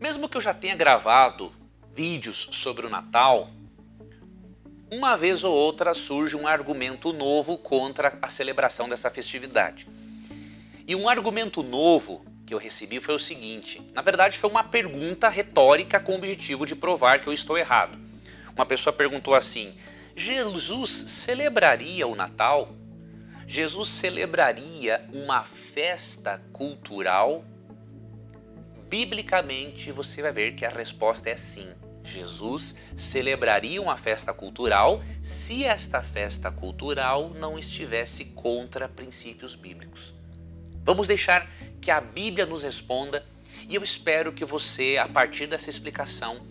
Mesmo que eu já tenha gravado vídeos sobre o Natal, uma vez ou outra surge um argumento novo contra a celebração dessa festividade. E um argumento novo que eu recebi foi o seguinte: na verdade, foi uma pergunta retórica com o objetivo de provar que eu estou errado. Uma pessoa perguntou assim: Jesus celebraria o Natal? Jesus celebraria uma festa cultural biblicamente você vai ver que a resposta é sim. Jesus celebraria uma festa cultural se esta festa cultural não estivesse contra princípios bíblicos. Vamos deixar que a Bíblia nos responda e eu espero que você, a partir dessa explicação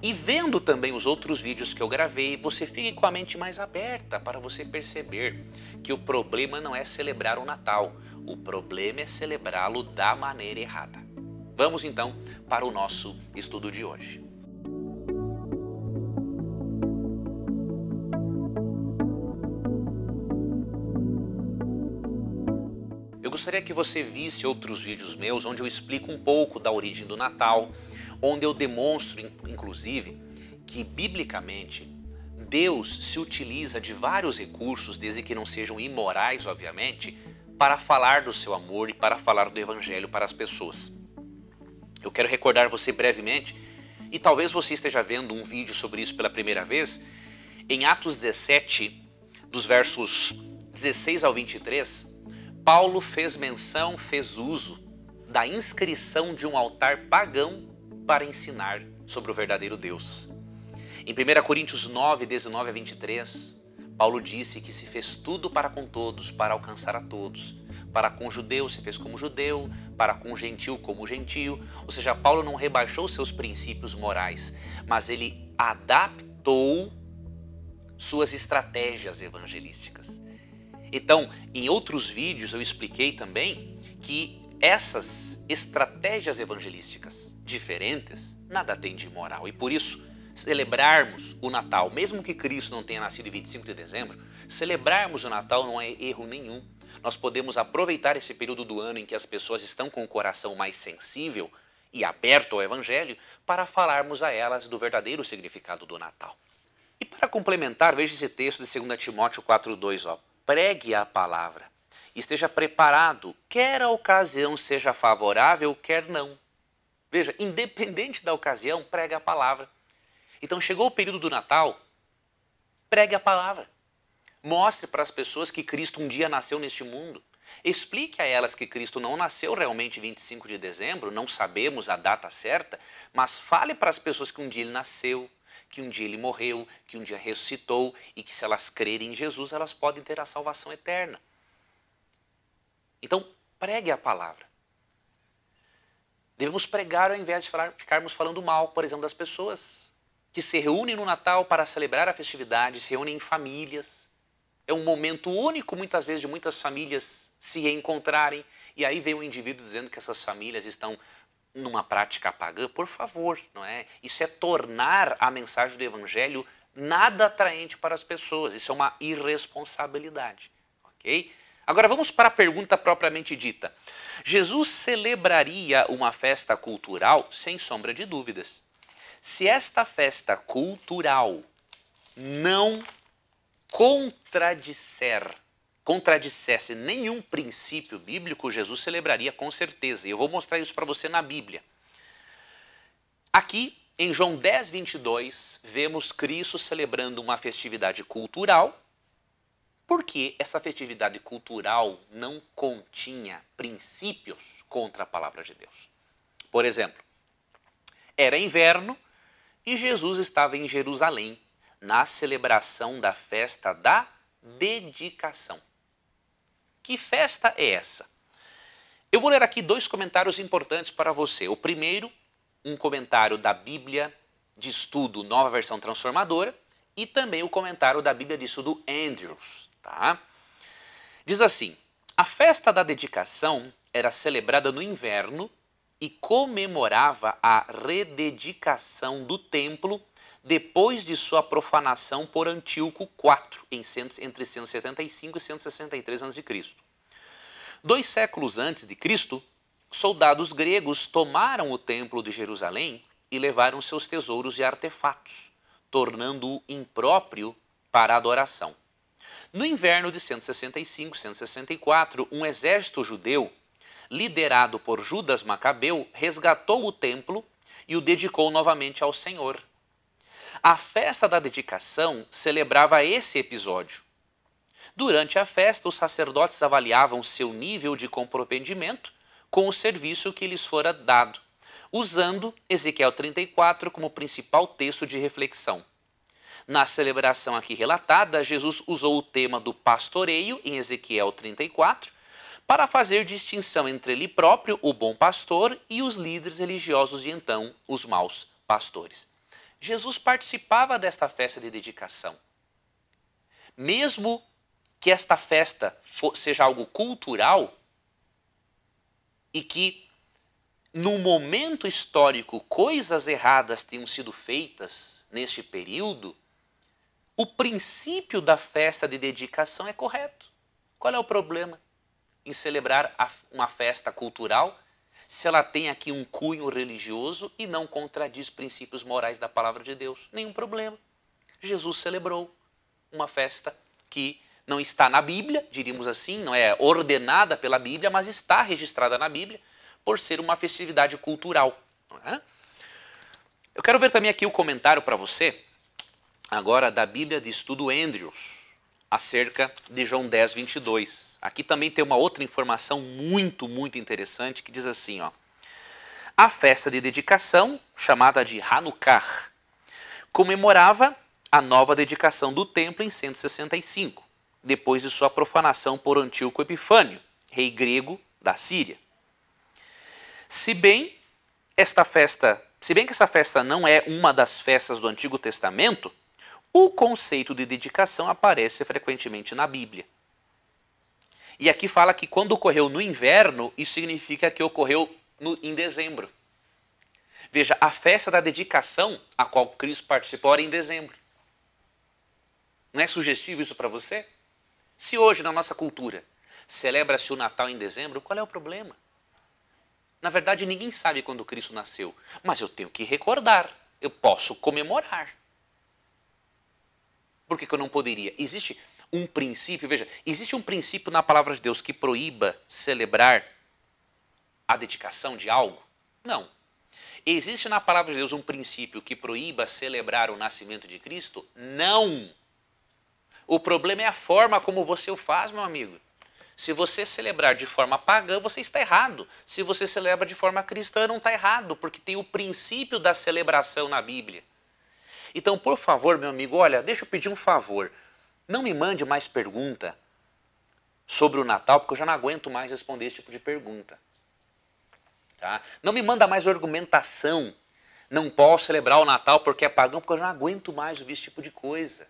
e vendo também os outros vídeos que eu gravei, você fique com a mente mais aberta para você perceber que o problema não é celebrar o Natal, o problema é celebrá-lo da maneira errada. Vamos então para o nosso estudo de hoje. Eu gostaria que você visse outros vídeos meus onde eu explico um pouco da origem do Natal, onde eu demonstro, inclusive, que biblicamente Deus se utiliza de vários recursos, desde que não sejam imorais, obviamente, para falar do seu amor e para falar do Evangelho para as pessoas. Eu quero recordar você brevemente, e talvez você esteja vendo um vídeo sobre isso pela primeira vez, em Atos 17, dos versos 16 ao 23, Paulo fez menção, fez uso da inscrição de um altar pagão para ensinar sobre o verdadeiro Deus. Em 1 Coríntios 9, 19 a 23, Paulo disse que se fez tudo para com todos, para alcançar a todos para com judeu se fez como judeu, para com gentil como gentil. Ou seja, Paulo não rebaixou seus princípios morais, mas ele adaptou suas estratégias evangelísticas. Então, em outros vídeos eu expliquei também que essas estratégias evangelísticas diferentes nada tem de moral e por isso celebrarmos o Natal, mesmo que Cristo não tenha nascido em 25 de dezembro, celebrarmos o Natal não é erro nenhum nós podemos aproveitar esse período do ano em que as pessoas estão com o coração mais sensível e aberto ao Evangelho para falarmos a elas do verdadeiro significado do Natal. E para complementar, veja esse texto de 2 Timóteo 4,2, ó. Pregue a palavra. Esteja preparado, quer a ocasião seja favorável, quer não. Veja, independente da ocasião, pregue a palavra. Então chegou o período do Natal, pregue a palavra. Mostre para as pessoas que Cristo um dia nasceu neste mundo. Explique a elas que Cristo não nasceu realmente 25 de dezembro, não sabemos a data certa, mas fale para as pessoas que um dia ele nasceu, que um dia ele morreu, que um dia ressuscitou e que se elas crerem em Jesus, elas podem ter a salvação eterna. Então, pregue a palavra. Devemos pregar ao invés de falar, ficarmos falando mal, por exemplo, das pessoas que se reúnem no Natal para celebrar a festividade, se reúnem em famílias, é um momento único, muitas vezes, de muitas famílias se encontrarem. E aí vem um indivíduo dizendo que essas famílias estão numa prática pagã. Por favor, não é? Isso é tornar a mensagem do Evangelho nada atraente para as pessoas. Isso é uma irresponsabilidade, ok? Agora vamos para a pergunta propriamente dita. Jesus celebraria uma festa cultural sem sombra de dúvidas. Se esta festa cultural não contradisser, contradissesse nenhum princípio bíblico, Jesus celebraria com certeza. E eu vou mostrar isso para você na Bíblia. Aqui, em João 10, 22, vemos Cristo celebrando uma festividade cultural, porque essa festividade cultural não continha princípios contra a palavra de Deus. Por exemplo, era inverno e Jesus estava em Jerusalém na celebração da festa da dedicação. Que festa é essa? Eu vou ler aqui dois comentários importantes para você. O primeiro, um comentário da Bíblia de Estudo Nova Versão Transformadora e também o comentário da Bíblia de Estudo Andrews. Tá? Diz assim: a festa da dedicação era celebrada no inverno e comemorava a rededicação do templo depois de sua profanação por Antíoco IV, entre 175 e 163 a.C. Dois séculos antes de Cristo, soldados gregos tomaram o Templo de Jerusalém e levaram seus tesouros e artefatos, tornando-o impróprio para adoração. No inverno de 165 164, um exército judeu, liderado por Judas Macabeu, resgatou o templo e o dedicou novamente ao Senhor, a festa da dedicação celebrava esse episódio. Durante a festa, os sacerdotes avaliavam seu nível de comprometimento com o serviço que lhes fora dado, usando Ezequiel 34 como principal texto de reflexão. Na celebração aqui relatada, Jesus usou o tema do pastoreio em Ezequiel 34 para fazer distinção entre ele próprio, o bom pastor, e os líderes religiosos de então, os maus pastores. Jesus participava desta festa de dedicação. Mesmo que esta festa for, seja algo cultural e que no momento histórico coisas erradas tenham sido feitas neste período, o princípio da festa de dedicação é correto. Qual é o problema em celebrar uma festa cultural se ela tem aqui um cunho religioso e não contradiz princípios morais da palavra de Deus. Nenhum problema. Jesus celebrou uma festa que não está na Bíblia, diríamos assim, não é ordenada pela Bíblia, mas está registrada na Bíblia por ser uma festividade cultural. É? Eu quero ver também aqui o comentário para você, agora da Bíblia de Estudo Andrews acerca de João 10, 22. Aqui também tem uma outra informação muito, muito interessante que diz assim: ó, a festa de dedicação, chamada de Hanukkah, comemorava a nova dedicação do templo em 165, depois de sua profanação por Antíoco Epifânio, rei grego da Síria. Se bem esta festa, se bem que essa festa não é uma das festas do Antigo Testamento, o conceito de dedicação aparece frequentemente na Bíblia. E aqui fala que quando ocorreu no inverno, isso significa que ocorreu no, em dezembro. Veja, a festa da dedicação a qual Cristo participou era em dezembro. Não é sugestivo isso para você? Se hoje na nossa cultura celebra-se o Natal em dezembro, qual é o problema? Na verdade, ninguém sabe quando Cristo nasceu, mas eu tenho que recordar, eu posso comemorar. Por que, que eu não poderia? Existe um princípio, veja, existe um princípio na palavra de Deus que proíba celebrar a dedicação de algo? Não. Existe na palavra de Deus um princípio que proíba celebrar o nascimento de Cristo? Não. O problema é a forma como você o faz, meu amigo. Se você celebrar de forma pagã, você está errado. Se você celebra de forma cristã, não está errado, porque tem o princípio da celebração na Bíblia. Então, por favor, meu amigo, olha, deixa eu pedir um favor. Não me mande mais pergunta sobre o Natal, porque eu já não aguento mais responder esse tipo de pergunta. Tá? Não me manda mais argumentação. Não posso celebrar o Natal porque é pagão, porque eu já não aguento mais ouvir esse tipo de coisa.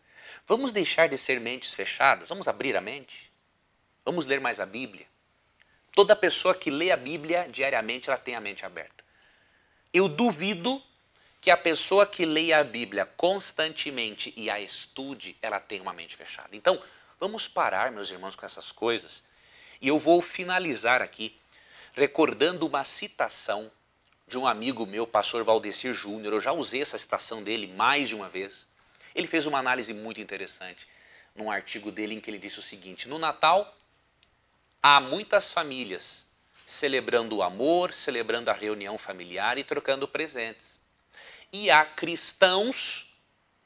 Vamos deixar de ser mentes fechadas? Vamos abrir a mente? Vamos ler mais a Bíblia? Toda pessoa que lê a Bíblia diariamente, ela tem a mente aberta. Eu duvido que a pessoa que leia a Bíblia constantemente e a estude, ela tem uma mente fechada. Então, vamos parar, meus irmãos, com essas coisas. E eu vou finalizar aqui recordando uma citação de um amigo meu, pastor Valdecir Júnior. Eu já usei essa citação dele mais de uma vez. Ele fez uma análise muito interessante num artigo dele em que ele disse o seguinte: No Natal, há muitas famílias celebrando o amor, celebrando a reunião familiar e trocando presentes e há cristãos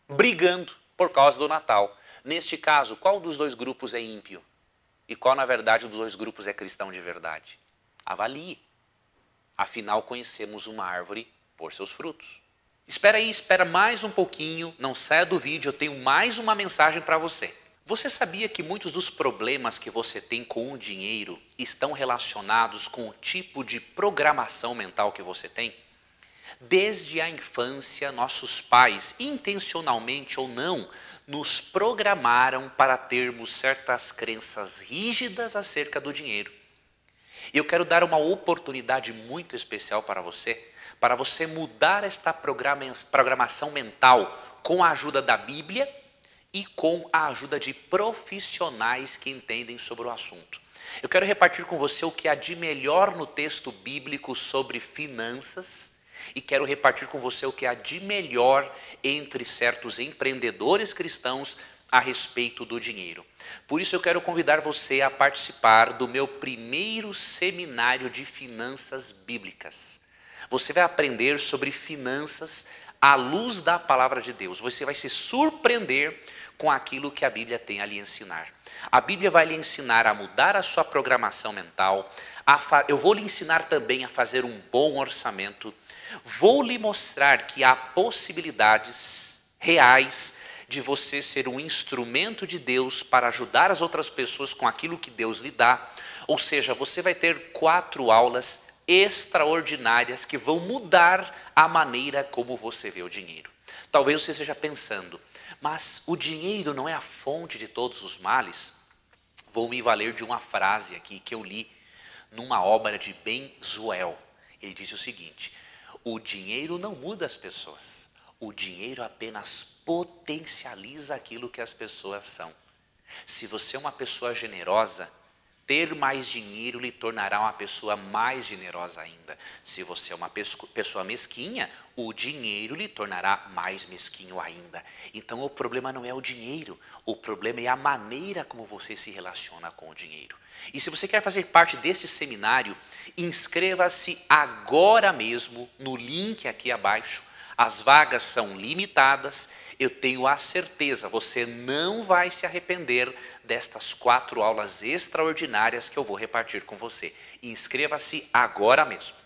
brigando por causa do Natal. Neste caso, qual dos dois grupos é ímpio? E qual, na verdade, dos dois grupos é cristão de verdade? Avalie. Afinal, conhecemos uma árvore por seus frutos. Espera aí, espera mais um pouquinho, não saia do vídeo, eu tenho mais uma mensagem para você. Você sabia que muitos dos problemas que você tem com o dinheiro estão relacionados com o tipo de programação mental que você tem? Desde a infância, nossos pais, intencionalmente ou não, nos programaram para termos certas crenças rígidas acerca do dinheiro. E eu quero dar uma oportunidade muito especial para você, para você mudar esta programação mental com a ajuda da Bíblia e com a ajuda de profissionais que entendem sobre o assunto. Eu quero repartir com você o que há de melhor no texto bíblico sobre finanças e quero repartir com você o que há de melhor entre certos empreendedores cristãos a respeito do dinheiro. Por isso eu quero convidar você a participar do meu primeiro seminário de finanças bíblicas. Você vai aprender sobre finanças à luz da palavra de Deus. Você vai se surpreender com aquilo que a Bíblia tem a lhe ensinar. A Bíblia vai lhe ensinar a mudar a sua programação mental. Eu vou lhe ensinar também a fazer um bom orçamento. Vou lhe mostrar que há possibilidades reais de você ser um instrumento de Deus para ajudar as outras pessoas com aquilo que Deus lhe dá. Ou seja, você vai ter quatro aulas extraordinárias que vão mudar a maneira como você vê o dinheiro. Talvez você esteja pensando, mas o dinheiro não é a fonte de todos os males? Vou me valer de uma frase aqui que eu li numa obra de Ben Zuel. Ele disse o seguinte: o dinheiro não muda as pessoas, o dinheiro apenas potencializa aquilo que as pessoas são. Se você é uma pessoa generosa, ter mais dinheiro lhe tornará uma pessoa mais generosa ainda. Se você é uma pessoa mesquinha, o dinheiro lhe tornará mais mesquinho ainda. Então o problema não é o dinheiro, o problema é a maneira como você se relaciona com o dinheiro. E se você quer fazer parte deste seminário, inscreva-se agora mesmo no link aqui abaixo as vagas são limitadas. Eu tenho a certeza, você não vai se arrepender destas quatro aulas extraordinárias que eu vou repartir com você. Inscreva-se agora mesmo.